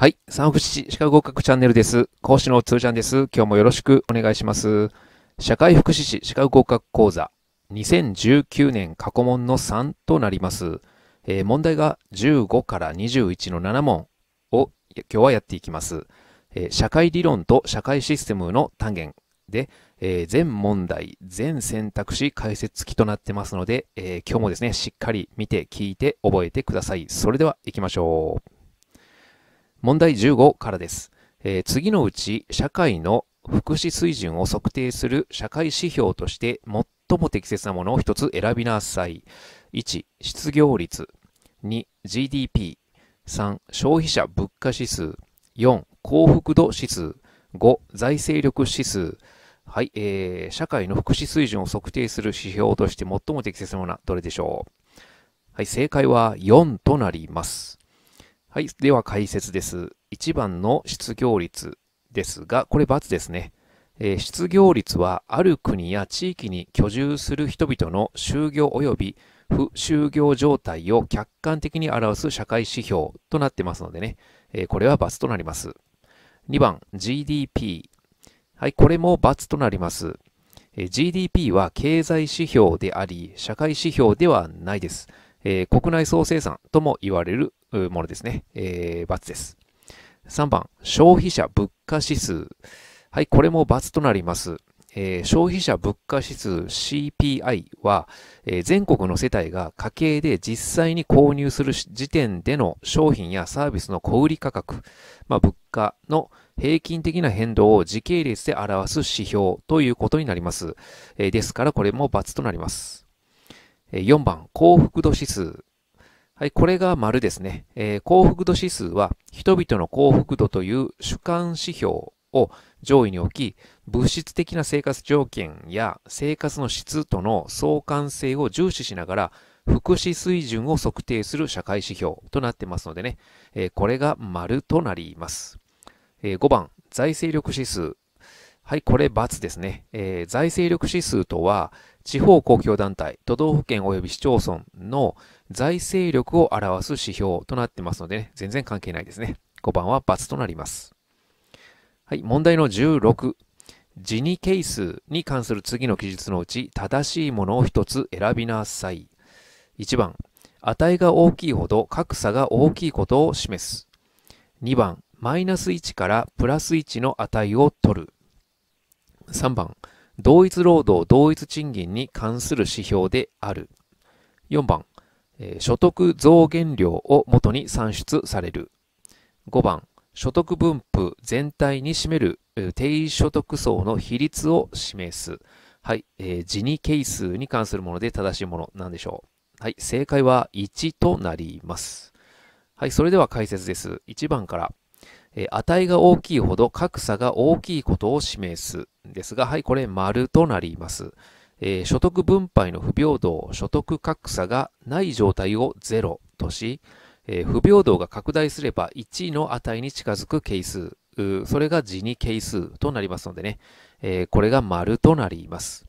はい。三不七、歯科合格チャンネルです。講師のつーちゃんです。今日もよろしくお願いします。社会福祉士歯科合格講座、2019年過去問の3となります。えー、問題が15から21の7問を今日はやっていきます。えー、社会理論と社会システムの単元で、えー、全問題、全選択肢解説付きとなってますので、え今日もですね、しっかり見て、聞いて、覚えてください。それでは行きましょう。問題15からです。えー、次のうち社会の福祉水準を測定する社会指標として最も適切なものを一つ選びなさい。1、失業率。2、GDP。3、消費者物価指数。4、幸福度指数。5、財政力指数。はい、えー、社会の福祉水準を測定する指標として最も適切なものはどれでしょうはい、正解は4となります。はい。では解説です。1番の失業率ですが、これ×ですね。えー、失業率は、ある国や地域に居住する人々の就業及び不就業状態を客観的に表す社会指標となってますのでね、えー、これは×となります。2番、GDP。はい、これも×となります。えー、GDP は経済指標であり、社会指標ではないです。えー、国内総生産とも言われるものですね。えー、×です。3番、消費者物価指数。はい、これも×となります。えー、消費者物価指数 CPI は、えー、全国の世帯が家計で実際に購入する時点での商品やサービスの小売価格、まあ、物価の平均的な変動を時系列で表す指標ということになります。えー、ですからこれも×となります。4番、幸福度指数。はい、これが丸ですね。えー、幸福度指数は、人々の幸福度という主観指標を上位に置き、物質的な生活条件や生活の質との相関性を重視しながら、福祉水準を測定する社会指標となってますのでね、えー、これが丸となります。えー、5番、財政力指数。はい、これ×ですね。えー、財政力指数とは、地方公共団体、都道府県及び市町村の財政力を表す指標となってますので、ね、全然関係ないですね。5番は×となります。はい、問題の16。ジニ係数に関する次の記述のうち、正しいものを1つ選びなさい。1番、値が大きいほど格差が大きいことを示す。2番、マイナス1からプラス1の値を取る。3番、同一労働同一賃金に関する指標である。4番、えー、所得増減量をもとに算出される。5番、所得分布全体に占める低所得層の比率を示す。はい、えー、ジニ係数に関するもので正しいものなんでしょう。はい、正解は1となります。はい、それでは解説です。1番から。え値が大きいほど格差が大きいことを示すんですが、はい、これ丸となります。えー、所得分配の不平等、所得格差がない状態を0とし、えー、不平等が拡大すれば1の値に近づく係数、それが次に係数となりますのでね、えー、これが丸となります。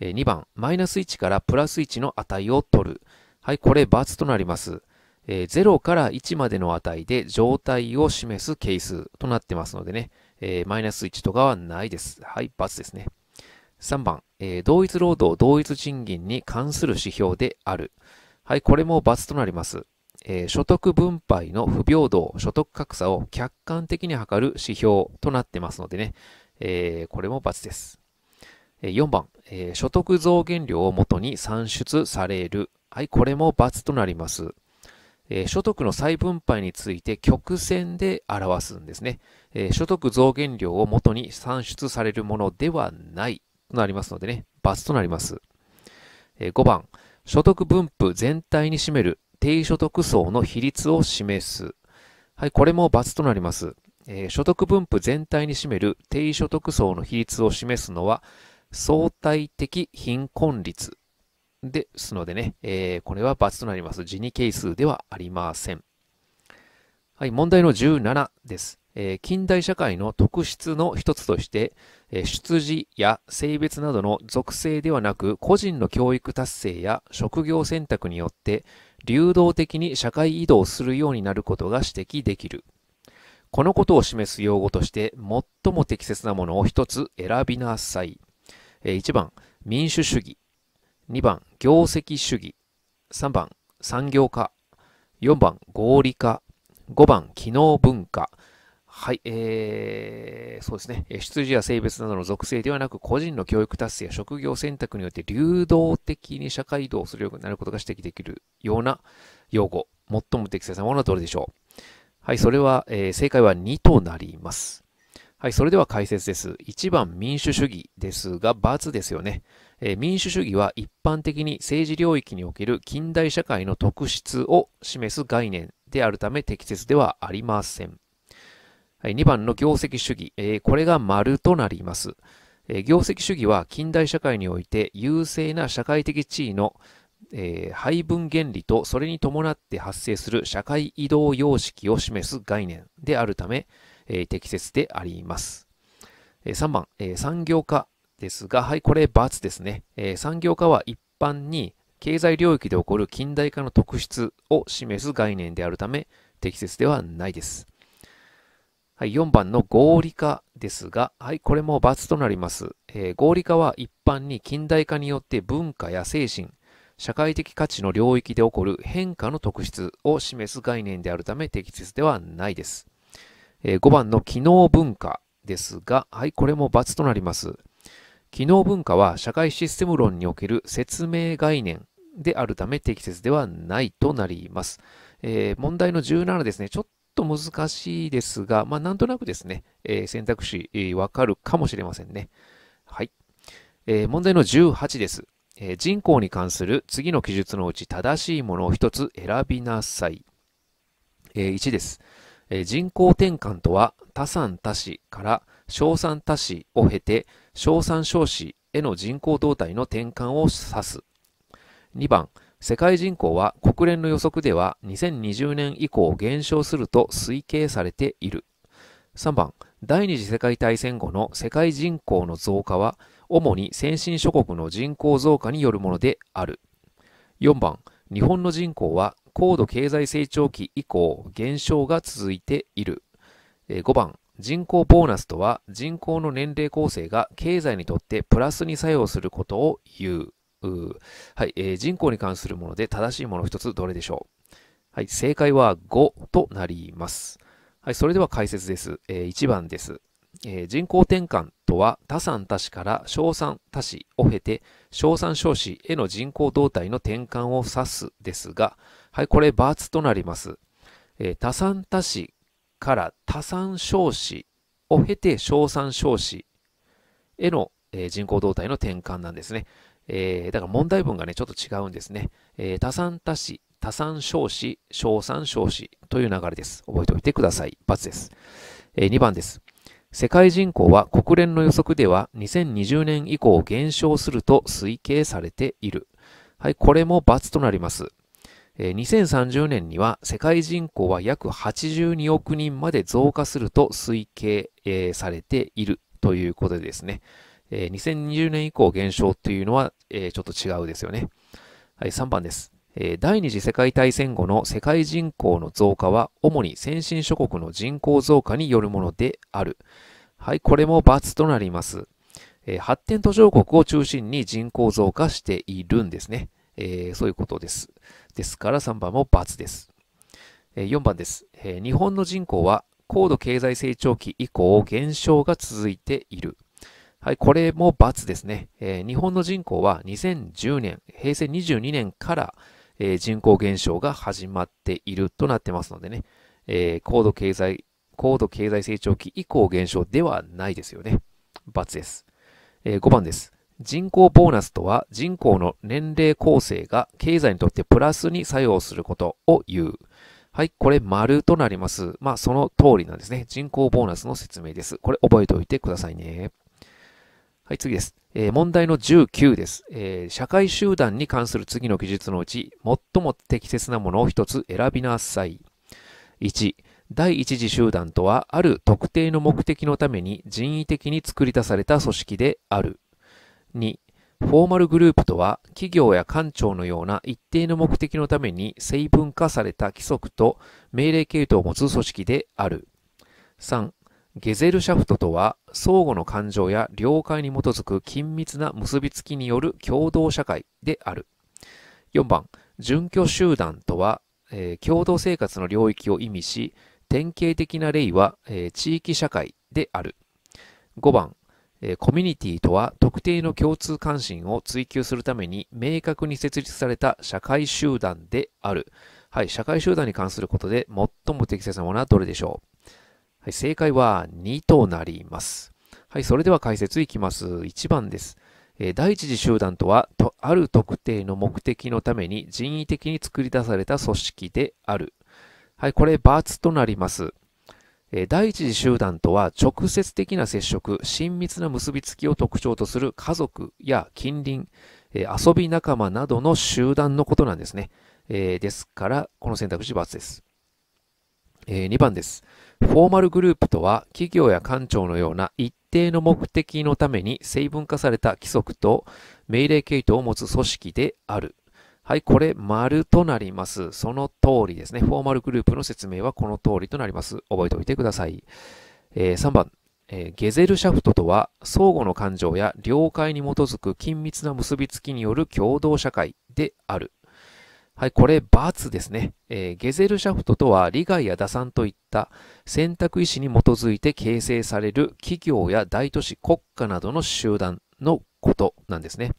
え2番、マイナス1からプラス1の値を取る。はい、これ×となります。えー、0から1までの値で状態を示す係数となってますのでね、えマイナス1とかはないです。はい、×ですね。3番、えー、同一労働同一賃金に関する指標である。はい、これも×となります。えー、所得分配の不平等、所得格差を客観的に測る指標となってますのでね、えー、これも×です。えー、4番、え所得増減量をもとに算出される。はい、これも×となります。え所得の再分配について曲線で表すんですね、え所得増減量を元に算出されるものではないとなりますのでね、罰となります。え5番、所得分布全体に占める低所得層の比率を示す。はい、これも罰となります。え所得分布全体に占める低所得層の比率を示すのは、相対的貧困率ですのでね、えー、これは罰となります。辞任係数ではありません。はい、問題の17です。えー、近代社会の特質の一つとして、えー、出自や性別などの属性ではなく、個人の教育達成や職業選択によって、流動的に社会移動するようになることが指摘できる。このことを示す用語として、最も適切なものを一つ選びなさい。えー、1番、民主主義。2番、業績主義。3番、産業化。4番、合理化。5番、機能文化。はい、えー、そうですね。出自や性別などの属性ではなく、個人の教育達成や職業選択によって流動的に社会移動するようになることが指摘できるような用語。最も適切なものはどれでしょうはい、それは、えー、正解は2となります。はい、それでは解説です。1番民主主義ですが、×ですよね、えー、民主主義は一般的に政治領域における近代社会の特質を示す概念であるため適切ではありません。はい、2番の業績主義、えー、これが丸となります、えー、業績主義は近代社会において優勢な社会的地位の、え配分原理とそれに伴って発生する社会移動様式を示す概念であるため、えー、適切であります。えー、3番、えー、産業化ですが、はい、これ×ですね。え産業化は一般に経済領域で起こる近代化の特質を示す概念であるため、適切ではないです。はい、4番の合理化ですが、はい、これも×となります、えー、合理化は一般に近代化によって文化や精神、社会的価値の領域で起こる変化の特質を示す概念であるため適切ではないです。えー、5番の機能文化ですが、はい、これも×となります。機能文化は社会システム論における説明概念であるため適切ではないとなります。えー、問題の17ですね、ちょっと難しいですが、まあ、なんとなくですね、えー、選択肢、えー、わかるかもしれませんね。はい。え問題の18です。人口に関する次の記述のうち正しいものを一つ選びなさい。1です。人口転換とは多産多市から小産多市を経て小産小市への人口動態の転換を指す。2番、世界人口は国連の予測では2020年以降減少すると推計されている。3番、第二次世界大戦後の世界人口の増加は主に先進諸国の人口増加によるものである。4番、日本の人口は高度経済成長期以降減少が続いている。5番、人口ボーナスとは人口の年齢構成が経済にとってプラスに作用することを言う。はい、えー、人口に関するもので正しいもの一つどれでしょうはい、正解は5となります。はい、それでは解説です。えー、1番です。えー、人口転換とは多産多子から小産多子を経て小産少子への人口動態の転換を指すですが、はい、これ、バツとなります。えー、多産多子から多産少子を経て小産少子への、えー、人口動態の転換なんですね。えー、だから問題文がね、ちょっと違うんですね。えー、多産多子、多産少子、小産少子という流れです。覚えておいてください。×です。えー、2番です。世界人口は国連の予測では2020年以降減少すると推計されている。はい、これも×となります。2030年には世界人口は約82億人まで増加すると推計、されているということでですね、2020年以降減少というのは、ちょっと違うですよね。はい、3番です。第二次世界大戦後の世界人口の増加は主に先進諸国の人口増加によるものである。はい、これも罰となります。発展途上国を中心に人口増加しているんですね。そういうことです。ですから3番も×です。4番です。日本の人口は高度経済成長期以降減少が続いている。はい、これも×ですね。日本の人口は2010年、平成22年から人口減少が始まっているとなってますのでね、高度経済、高度経済成長期以降減少ではないですよね。×です。5番です。人口ボーナスとは人口の年齢構成が経済にとってプラスに作用することを言う。はい、これ丸となります。まあその通りなんですね。人口ボーナスの説明です。これ覚えておいてくださいね。はい、次です。えー、問題の19です、えー、社会集団に関する次の記述のうち、最も適切なものを一つ選びなさい。1、第一次集団とは、ある特定の目的のために人為的に作り出された組織である。2、フォーマルグループとは、企業や官庁のような一定の目的のために成分化された規則と命令系統を持つ組織である。3、ゲゼルシャフトとは、相互の感情や了解に基づく緊密な結びつきによる共同社会である。4番、準拠集団とは、えー、共同生活の領域を意味し、典型的な例は、えー、地域社会である。5番、えコミュニティとは特定の共通関心を追求するために明確に設立された社会集団である。はい、社会集団に関することで最も適切なものはどれでしょうはい、正解は2となります。はい、それでは解説いきます。1番です。え第一次集団とは、とある特定の目的のために人為的に作り出された組織である。はい、これ、バツとなります。第一次集団とは直接的な接触、親密な結びつきを特徴とする家族や近隣、遊び仲間などの集団のことなんですね。ですから、この選択肢×です。2番です。フォーマルグループとは、企業や官庁のような一定の目的のために成分化された規則と命令系統を持つ組織であるはい、これ、丸となります。その通りですね。フォーマルグループの説明はこの通りとなります。覚えておいてください。えー、3番、えー、ゲゼルシャフトとは、相互の感情や了解に基づく緊密な結びつきによる共同社会である。はい、これ、×ですね、えー、ゲゼルシャフトとは、利害や打算といった選択意思に基づいて形成される企業や大都市、国家などの集団のことなんですね。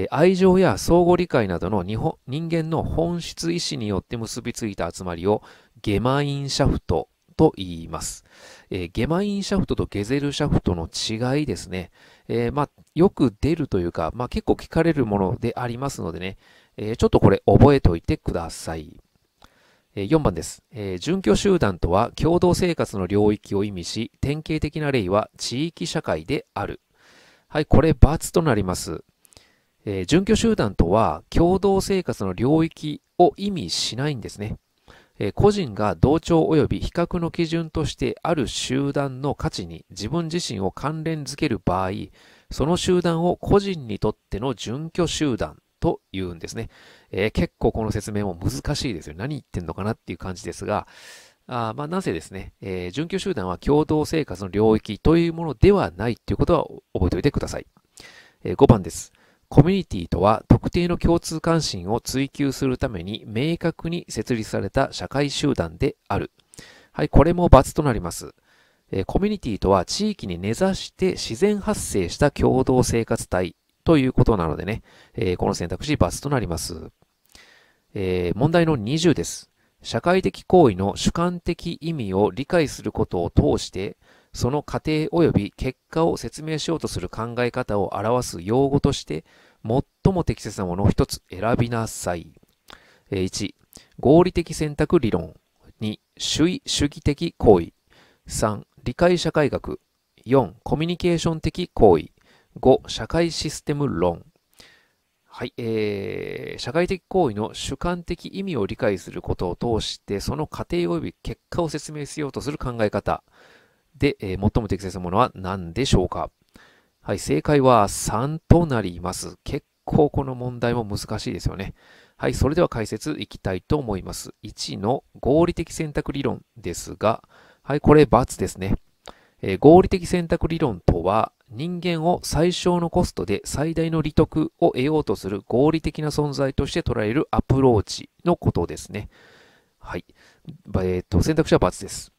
え愛情や相互理解などの日本人間の本質意志によって結びついた集まりをゲマインシャフトと言います。えー、ゲマインシャフトとゲゼルシャフトの違いですね。えー、まあ、よく出るというか、まあ、結構聞かれるものでありますのでね、えー、ちょっとこれ覚えておいてください。え4番です、えー。準拠集団とは共同生活の領域を意味し、典型的な例は地域社会である。はい、これ罰となります。えー、準拠集団とは共同生活の領域を意味しないんですね。えー、個人が同調及び比較の基準としてある集団の価値に自分自身を関連づける場合、その集団を個人にとっての準拠集団というんですね。えー、結構この説明も難しいですよ。何言ってんのかなっていう感じですが、あまあ、なぜですね、えー、準拠集団は共同生活の領域というものではないということは覚えておいてください。えー、5番です。コミュニティとは特定の共通関心を追求するために明確に設立された社会集団である。はい、これも罰となります。えー、コミュニティとは地域に根ざして自然発生した共同生活体ということなのでね、えー、この選択肢罰となります。えー、問題の20です。社会的行為の主観的意味を理解することを通して、その過程及び結果を説明しようとする考え方を表す用語として、最も適切なものを一つ選びなさい。1、合理的選択理論。2、主義主義的行為。3、理解社会学。4、コミュニケーション的行為。5、社会システム論。はい、えー、社会的行為の主観的意味を理解することを通して、その過程及び結果を説明しようとする考え方。で、えー、最も適切なものは何でしょうかはい、正解は3となります。結構この問題も難しいですよね。はい、それでは解説いきたいと思います。1の合理的選択理論ですが、はい、これ×ですね。えー、合理的選択理論とは、人間を最小のコストで最大の利得を得ようとする合理的な存在として捉えるアプローチのことですね。はい。えっ、と、選択肢は×です。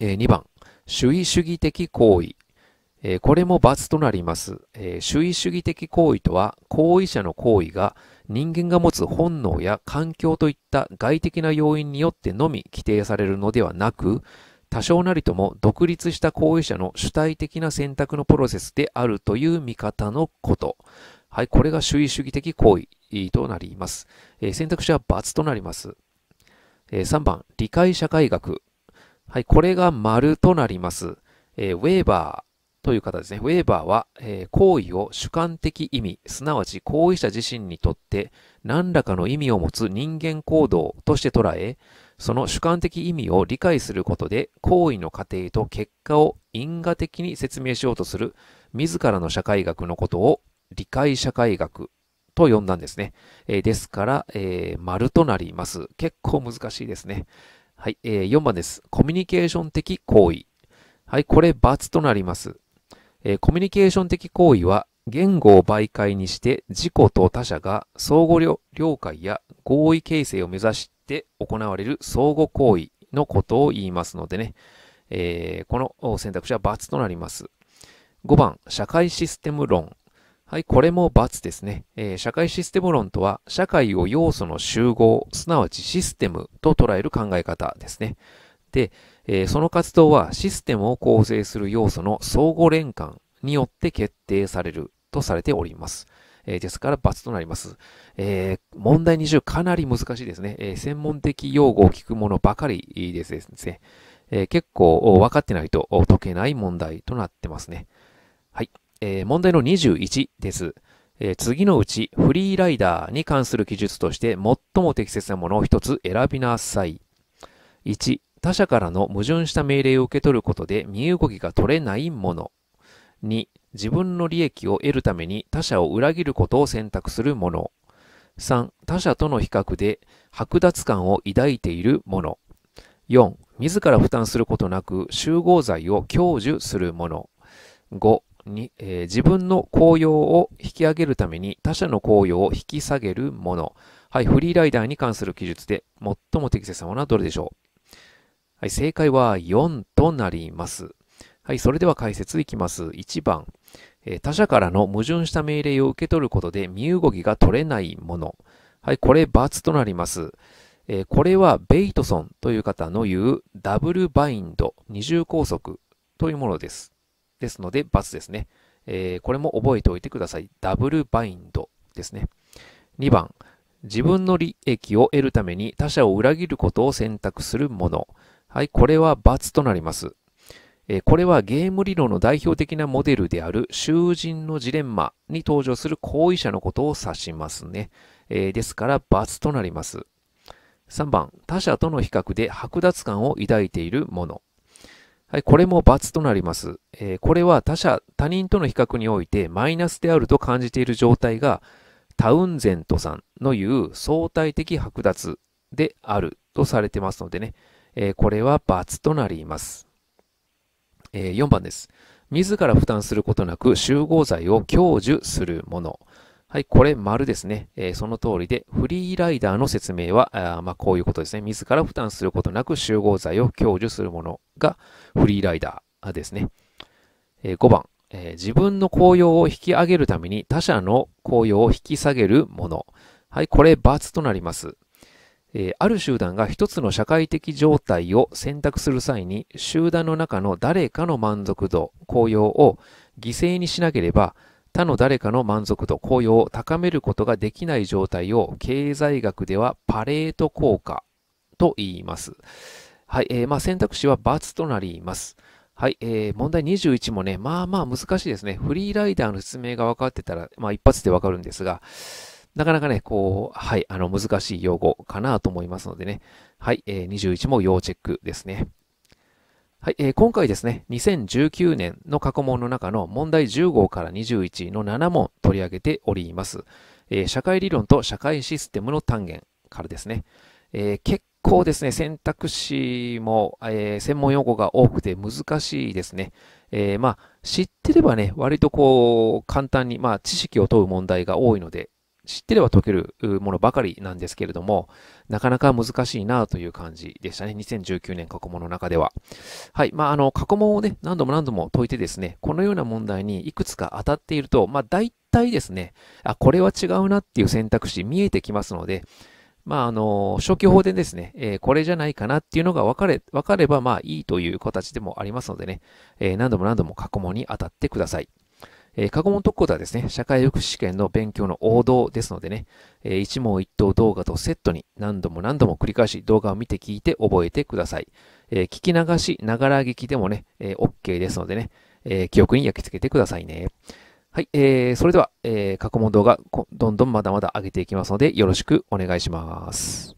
えー、2番、主義主義的行為、えー、これも罰となります、えー、主義主義的行為とは、行為者の行為が人間が持つ本能や環境といった外的な要因によってのみ規定されるのではなく、多少なりとも独立した行為者の主体的な選択のプロセスであるという見方のこと。はい、これが主義主義的行為となります。えー、選択肢は罰となります。えー、3番、理解社会学。はい、これが丸となります。えー、ウェーバーという方ですね。ウェーバーは、えー、行為を主観的意味、すなわち行為者自身にとって何らかの意味を持つ人間行動として捉え、その主観的意味を理解することで行為の過程と結果を因果的に説明しようとする自らの社会学のことを理解社会学と呼んだんですね。えー、ですから、えー、丸となります。結構難しいですね。はい、えー、4番です。コミュニケーション的行為。はい、これ、罰となります。えー、コミュニケーション的行為は、言語を媒介にして自己と他者が相互了解や合意形成を目指して行われる相互行為のことを言いますのでね、えー、この選択肢は罰となります。5番、社会システム論。はい、これも×ですね、えー、社会システム論とは、社会を要素の集合、すなわちシステムと捉える考え方ですね。で、えー、その活動はシステムを構成する要素の相互連関によって決定されるとされております。えー、ですから×となります。えー、問題20かなり難しいですね。え専門的用語を聞くものばかりですですね。え結構分かってないと解けない問題となってますね。えー、問題の21です。えー、次のうちフリーライダーに関する記述として最も適切なものを一つ選びなさい。1、他者からの矛盾した命令を受け取ることで身動きが取れないもの。2、自分の利益を得るために他者を裏切ることを選択するもの。3、他者との比較で剥奪感を抱いているもの。4、自ら負担することなく集合罪を享受するもの。5、に、えー、自分の効用を引き上げるために他者の効用を引き下げるもの。はい、フリーライダーに関する記述で最も適切なものはどれでしょうはい、正解は4となります。はい、それでは解説いきます。1番、えー、他者からの矛盾した命令を受け取ることで身動きが取れないもの。はい、これ罰となります。えー、これはベイトソンという方の言うダブルバインド、二重拘束というものです。ですので、×ですね。えー、これも覚えておいてください。ダブルバインドですね。2番、自分の利益を得るために他者を裏切ることを選択するもの。はい、これは×となります。えー、これはゲーム理論の代表的なモデルである囚人のジレンマに登場する行為者のことを指しますね。えー、ですから×となります。3番、他者との比較で剥奪感を抱いているもの。はい、これも×となります。えー、これは他者、他人との比較においてマイナスであると感じている状態が、タウンゼントさんの言う相対的剥奪であるとされてますのでね、えー、これは×となります。えー、4番です。自ら負担することなく集合罪を享受するもの。はい、これ丸ですね。えー、その通りで、フリーライダーの説明は、あまあ、こういうことですね。自ら負担することなく集合罪を享受するものがフリーライダーですね。えー、5番、えー、自分の効用を引き上げるために他者の効用を引き下げるもの。はい、これ罰となります。えー、ある集団が一つの社会的状態を選択する際に、集団の中の誰かの満足度、効用を犠牲にしなければ、他の誰かの満足度、雇用を高めることができない状態を経済学ではパレート効果と言います。はい、えー、まあ選択肢は×となります。はい、えー、問題21もね、まあまあ難しいですね。フリーライダーの説明が分かってたら、まあ一発で分かるんですが、なかなかね、こう、はい、あの難しい用語かなと思いますのでね。はい、えー、21も要チェックですね。はい、えー、今回ですね、2019年の過去問の中の問題10号から21の7問取り上げております。えー、社会理論と社会システムの単元からですね、えー、結構ですね、選択肢も、えー、専門用語が多くて難しいですね。えまあ、知ってればね、割とこう、簡単に、まあ、知識を問う問題が多いので、知ってれば解けるものばかりなんですけれども、なかなか難しいなという感じでしたね。2019年過去問の中では。はい。まあ、あの、過去問をね、何度も何度も解いてですね、このような問題にいくつか当たっていると、まあ、大体ですね、あ、これは違うなっていう選択肢見えてきますので、まあ、あの、初期法でですね、えー、これじゃないかなっていうのが分かれ、分かればまあいいという形でもありますのでね、えー、何度も何度も過去問に当たってください。えー、過去問特攻ではですね、社会福祉試験の勉強の王道ですのでね、えー、一問一答動画とセットに何度も何度も繰り返し動画を見て聞いて覚えてください。えー、聞き流し、ながら聞きでもね、えー、OK ですのでね、えー、記憶に焼き付けてくださいね。はい、えー、それでは、えー、過去問動画、どんどんまだまだ上げていきますので、よろしくお願いします。